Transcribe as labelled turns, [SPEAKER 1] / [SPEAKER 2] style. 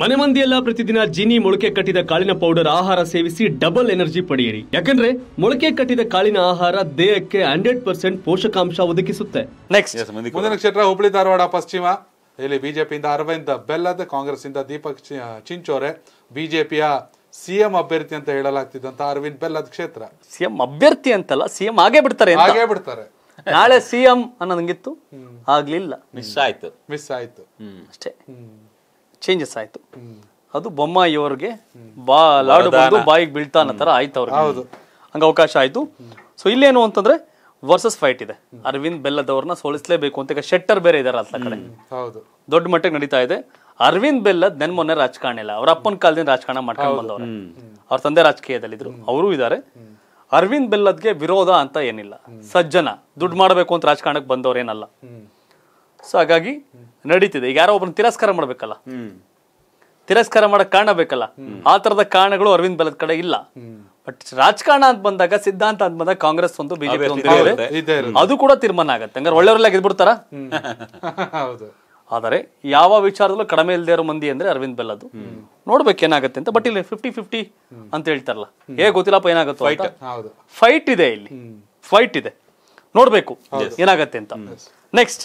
[SPEAKER 1] ಮನೆ ಮಂದಿಯೆಲ್ಲ ಪ್ರತಿದಿನ ಜೀನಿ ಮೊಳಕೆ ಕಟ್ಟಿದ ಕಾಳಿನ ಪೌಡರ್ ಆಹಾರ ಸೇವಿಸಿ ಡಬಲ್ ಎನರ್ಜಿ ಪಡೆಯಿರಿ
[SPEAKER 2] ಯಾಕಂದ್ರೆ ಮೊಳಕೆ ಕಟ್ಟಿದ ಕಾಳಿನ ಆಹಾರ ದೇಹಕ್ಕೆ ಹಂಡ್ರೆಡ್ ಪರ್ಸೆಂಟ್ ಪೋಷಕಾಂಶ ಒದಗಿಸುತ್ತೆ ನೆಕ್ಸ್ಟ್ ಮುಂದಿನ ಕ್ಷೇತ್ರ ಹುಬ್ಳಿ ಧಾರವಾಡ ಪಶ್ಚಿಮ ಇಲ್ಲಿ ಬಿಜೆಪಿಯಿಂದ ಅರವಿಂದ್ ಬೆಲ್ಲದ ಕಾಂಗ್ರೆಸ್ ಇಂದ ದೀಪಕ್ ಚಿಂಚೋರೆ ಬಿಜೆಪಿಯ ಸಿಎಂ ಅಭ್ಯರ್ಥಿ ಅಂತ ಹೇಳಲಾಗ್ತಿದ್ದಂತ ಅರವಿಂದ್ ಬೆಲ್ಲದ ಕ್ಷೇತ್ರ ಸಿಎಂ ಅಭ್ಯರ್ಥಿ ಅಂತಲ್ಲ ಸಿಎಂ ಆಗೇ ಬಿಡ್ತಾರೆ ಆಗೇ ಬಿಡ್ತಾರೆ ನಾಳೆ ಸಿಎಂ
[SPEAKER 1] ಅನ್ನೋದಂಗಿತ್ತು ಆಗ್ಲಿಲ್ಲ ಮಿಸ್ ಆಯ್ತು ಮಿಸ್ ಆಯ್ತು ಅಷ್ಟೇ ಚೇಂಜಸ್ ಆಯ್ತು ಅದು ಬೊಮ್ಮಾಯಿಯವ್ರಿಗೆ ಬಾ ಲಾಡು ಬಂದು ಬಾಯಿಗೆ ಬೀಳ್ತಾ ಅನ್ನೋ ಥರ ಆಯ್ತು ಅವ್ರಿಗೆ ಹಂಗೆ ಅವಕಾಶ ಆಯಿತು ಸೊ ಇಲ್ಲೇನು ಅಂತಂದ್ರೆ ವರ್ಸಸ್ ಫೈಟ್ ಇದೆ ಅರವಿಂದ್ ಬೆಲ್ಲದವ್ರನ್ನ ಸೋಲಿಸಲೇಬೇಕು ಅಂತ ಈಗ ಶೆಟ್ಟರ್ ಬೇರೆ ಇದಾರೆ ಅಂತ ಕಡೆ ದೊಡ್ಡ ಮಟ್ಟಕ್ಕೆ ನಡೀತಾ ಇದೆ ಅರವಿಂದ್ ಬೆಲ್ಲದ್ ನೆನ್ ಮೊನ್ನೆ ರಾಜಕಾರಣ ಇಲ್ಲ ಅವ್ರ ಅಪ್ಪನ ಕಾಲದಿಂದ ರಾಜಕಾರಣ ಮಾಡ್ಕೊಂಡು ಬಂದವರು ಅವ್ರ ತಂದೆ ರಾಜಕೀಯದಲ್ಲಿದ್ರು ಅವರು ಇದ್ದಾರೆ ಅರವಿಂದ್ ಬೆಲ್ಲದ್ಗೆ ವಿರೋಧ ಅಂತ ಏನಿಲ್ಲ ಸಜ್ಜನ ದುಡ್ಡು ಮಾಡಬೇಕು ಅಂತ ರಾಜಕಾರಣಕ್ಕೆ ಬಂದವರೇನಲ್ಲ ಸೊ ಹಾಗಾಗಿ ನಡೀತಿದೆ ಈಗ ಯಾರೋ ಒಬ್ಬರು ತಿರಸ್ಕಾರ ಮಾಡ್ಬೇಕಲ್ಲ ತಿರಸ್ಕಾರ ಮಾಡಕ್ ಕಾರಣ ಬೇಕಲ್ಲ ಆ ತರದ ಕಾರಣಗಳು ಅರವಿಂದ್ ಬೆಲದ ಕಡೆ ಇಲ್ಲ ಬಟ್ ರಾಜಕಾರಣ ಅಂತ ಬಂದಾಗ ಸಿದ್ಧಾಂತ ಅಂತ ಬಂದಾಗ ಕಾಂಗ್ರೆಸ್ ಒಂದು ಬಿಜೆಪಿ ಅದು ಕೂಡ ತೀರ್ಮಾನ ಆಗತ್ತೆ ಹಂಗಾರೆ ಒಳ್ಳೆಯವರೆಲ್ಲ ಬಿಡ್ತಾರ ಆದರೆ ಯಾವ ವಿಚಾರದಲ್ಲೂ ಕಡಿಮೆ ಇಲ್ಲದೆ ಇರೋ ಮಂದಿ ಅಂದ್ರೆ ಅರವಿಂದ್ ಬೆಲ್ಲದು ನೋಡ್ಬೇಕು ಏನಾಗುತ್ತೆ ಅಂತ ಬಟ್ ಇಲ್ಲಿ ಫಿಫ್ಟಿ ಫಿಫ್ಟಿ ಅಂತ ಹೇಳ್ತಾರಲ್ಲ ಹೇಗೆ ಗೊತ್ತಿಲ್ಲಪ್ಪ ಏನಾಗುತ್ತೆ ಫೈಟ್ ಇದೆ ಇಲ್ಲಿ ಫೈಟ್ ಇದೆ ನೋಡ್ಬೇಕು ಏನಾಗತ್ತೆ ಅಂತ ನೆಕ್ಸ್ಟ್